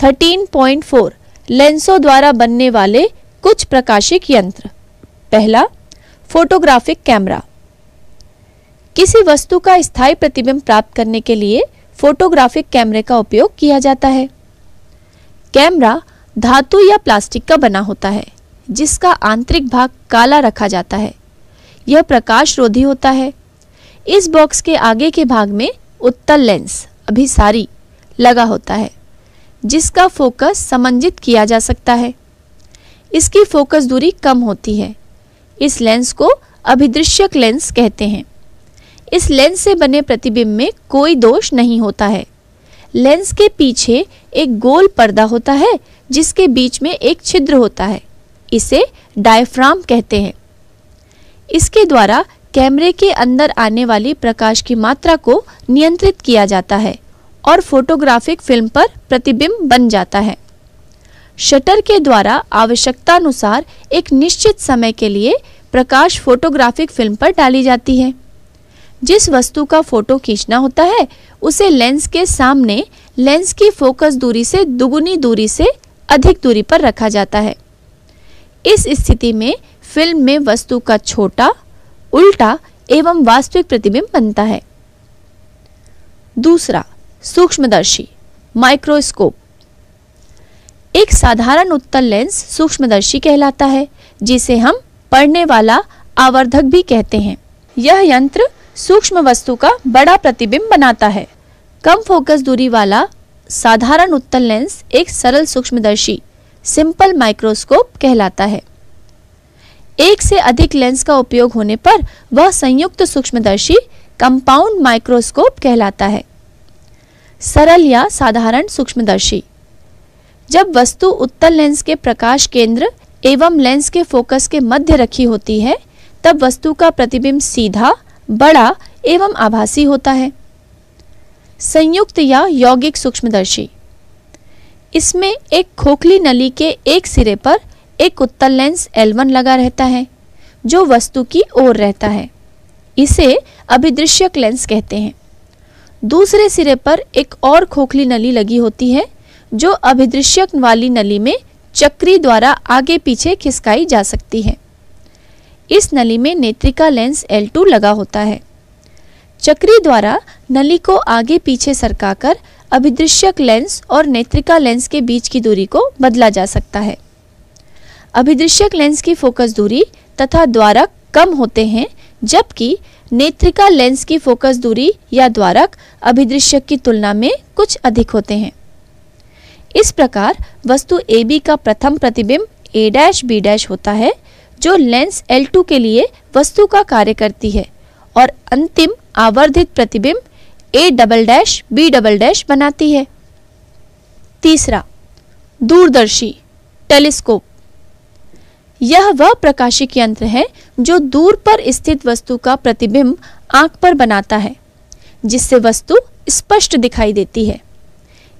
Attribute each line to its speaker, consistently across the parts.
Speaker 1: 13.4 लेंसों द्वारा बनने वाले कुछ प्रकाशिक यंत्र पहला फोटोग्राफिक कैमरा किसी वस्तु का स्थायी प्रतिबिंब प्राप्त करने के लिए फोटोग्राफिक कैमरे का उपयोग किया जाता है कैमरा धातु या प्लास्टिक का बना होता है जिसका आंतरिक भाग काला रखा जाता है यह प्रकाश रोधी होता है इस बॉक्स के आगे के भाग में उत्तल लेंस अभिसारी लगा होता है जिसका फोकस समंजित किया जा सकता है इसकी फोकस दूरी कम होती है इस लेंस को अभिदृश्यक लेंस कहते हैं इस लेंस से बने प्रतिबिंब में कोई दोष नहीं होता है लेंस के पीछे एक गोल पर्दा होता है जिसके बीच में एक छिद्र होता है इसे डायफ्राम कहते हैं इसके द्वारा कैमरे के अंदर आने वाली प्रकाश की मात्रा को नियंत्रित किया जाता है और फोटोग्राफिक फिल्म पर प्रतिबिंब बन जाता है शटर के द्वारा आवश्यकतानुसार एक निश्चित समय के लिए प्रकाश फोटोग्राफिक फिल्म पर डाली जाती है जिस वस्तु का फोटो खींचना होता है उसे लेंस के सामने लेंस की फोकस दूरी से दुगुनी दूरी से अधिक दूरी पर रखा जाता है इस स्थिति में फिल्म में वस्तु का छोटा उल्टा एवं वास्तविक प्रतिबिंब बनता है दूसरा सूक्ष्मदर्शी माइक्रोस्कोप एक साधारण उत्तल लेंस सूक्ष्मदर्शी कहलाता है जिसे हम पढ़ने वाला आवर्धक भी कहते हैं यह यंत्र सूक्ष्म वस्तु का बड़ा प्रतिबिंब बनाता है कम फोकस दूरी वाला साधारण उत्तल लेंस एक सरल सूक्ष्मदर्शी सिंपल माइक्रोस्कोप कहलाता है एक से अधिक लेंस का उपयोग होने पर वह संयुक्त सूक्ष्मदर्शी कंपाउंड माइक्रोस्कोप कहलाता है सरल या साधारण सूक्ष्मदर्शी जब वस्तु उत्तल लेंस के प्रकाश केंद्र एवं लेंस के फोकस के मध्य रखी होती है तब वस्तु का प्रतिबिंब सीधा बड़ा एवं आभासी होता है संयुक्त या यौगिक सूक्ष्मदर्शी इसमें एक खोखली नली के एक सिरे पर एक उत्तल लेंस L1 लगा रहता है जो वस्तु की ओर रहता है इसे अभिदृश्यक लेंस कहते हैं दूसरे सिरे पर एक और खोखली नली लगी होती है जो अभिदृश्यक वाली नली में चक्री द्वारा आगे पीछे खिसकाई जा सकती है इस नली में नेत्रिका लेंस L2 लगा होता है चक्री द्वारा नली को आगे पीछे सरकाकर अभिदृश्यक लेंस और नेत्रिका लेंस के बीच की दूरी को बदला जा सकता है अभिदृश्यक लेंस की फोकस दूरी तथा द्वारा कम होते हैं जबकि नेत्रिका लेंस की फोकस दूरी या द्वारक अभिदृश्यक की तुलना में कुछ अधिक होते हैं इस प्रकार वस्तु ए बी का प्रथम प्रतिबिंब ए डैश बी डैश होता है जो लेंस एल टू के लिए वस्तु का कार्य करती है और अंतिम आवर्धित प्रतिबिंब A double dash B double dash बनाती है तीसरा दूरदर्शी टेलीस्कोप यह वह प्रकाशिक यंत्र है जो दूर पर स्थित वस्तु का प्रतिबिंब आंख पर बनाता है जिससे वस्तु स्पष्ट दिखाई देती है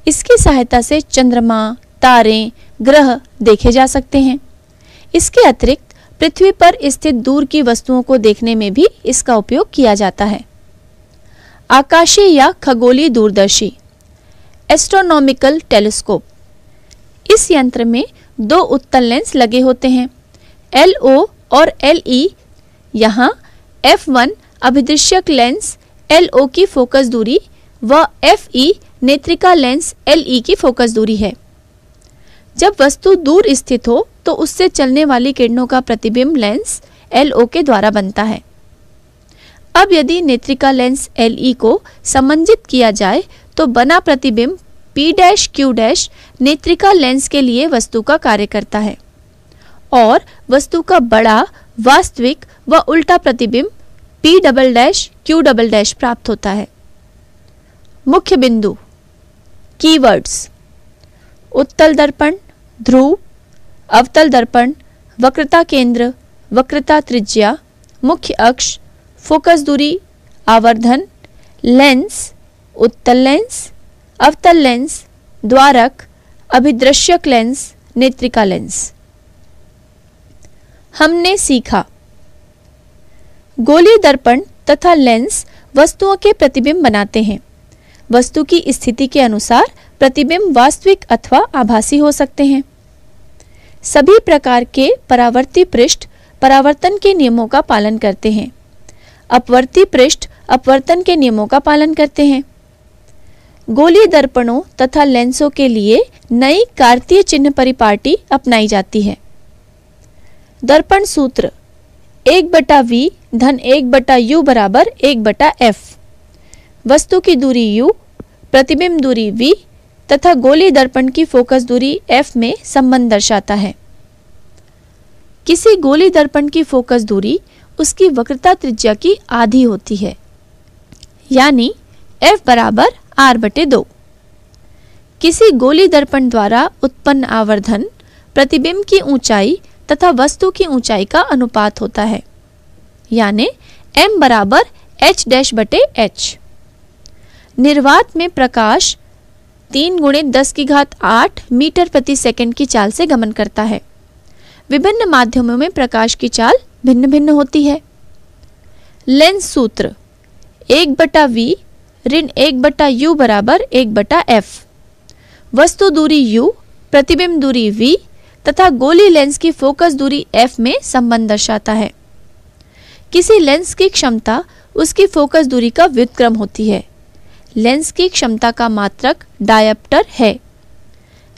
Speaker 1: इसकी सहायता से चंद्रमा तारे ग्रह देखे जा सकते हैं इसके अतिरिक्त पृथ्वी पर स्थित दूर की वस्तुओं को देखने में भी इसका उपयोग किया जाता है आकाशीय या खगोलीय दूरदर्शी एस्ट्रोनॉमिकल टेलीस्कोप इस यंत्र में दो उत्तल लेंस लगे होते हैं एल ओ और एल ई e, यहाँ एफ वन अभिदृश्यक लेंस एल ओ की फोकस दूरी व एफ ई e नेत्रिका लेंस एल ई की फोकस दूरी है जब वस्तु दूर स्थित हो तो उससे चलने वाली किरणों का प्रतिबिंब लेंस एल ओ के द्वारा बनता है अब यदि नेत्रिका लेंस एल ई को समंजित किया जाए तो बना प्रतिबिंब पी डैश क्यू डैश नेत्रिका लेंस के लिए वस्तु का कार्य करता है और वस्तु का बड़ा वास्तविक व वा उल्टा प्रतिबिंब P double dash Q double dash प्राप्त होता है मुख्य बिंदु कीवर्ड्स उत्तल दर्पण ध्रुव अवतल दर्पण वक्रता केंद्र वक्रता त्रिज्या मुख्य अक्ष फोकस दूरी आवर्धन लेंस उत्तल लेंस अवतल लेंस द्वारक अभिदृश्यक लेंस नेत्रिका लेंस हमने सीखा गोली दर्पण तथा लेंस वस्तुओं के प्रतिबिंब बनाते हैं वस्तु की स्थिति के अनुसार प्रतिबिंब वास्तविक अथवा आभासी हो सकते हैं सभी प्रकार के परावर्ती पृष्ठ परावर्तन के नियमों का पालन करते हैं अपवर्ती पृष्ठ अपवर्तन के नियमों का पालन करते हैं गोली दर्पणों तथा लेंसों के लिए नई कार्तीय चिन्ह परिपाटी अपनाई जाती है दर्पण सूत्र एक बटा वी धन एक बटा यू बराबर एक बटा एफ वस्तु की दूरी यू प्रतिबिंब दूरी वी तथा गोली दर्पण की फोकस दूरी एफ में संबंध दर्शाता है किसी गोली दर्पण की फोकस दूरी उसकी वक्रता त्रिज्या की आधी होती है यानी एफ बराबर आर बटे दो किसी गोली दर्पण द्वारा उत्पन्न आवर्धन प्रतिबिंब की ऊंचाई तथा वस्तु की ऊंचाई का अनुपात होता है यानी m बराबर एच डैश बटे एच निर्वात में प्रकाश तीन गुणे दस की घात आठ मीटर प्रति सेकंड की चाल से गमन करता है विभिन्न माध्यमों में प्रकाश की चाल भिन्न भिन्न होती है लेंस सूत्र एक बटा वी ऋण एक बटा यू बराबर एक बटा एफ वस्तु दूरी यू प्रतिबिंब दूरी वी तथा गोली लेंस की फोकस दूरी एफ में संबंध दर्शाता है किसी लेंस की क्षमता उसकी फोकस दूरी का व्युतक्रम होती है लेंस की क्षमता का मात्रक डायप्टर है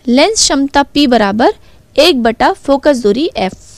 Speaker 1: लेंस क्षमता पी बराबर एक बटा फोकस दूरी एफ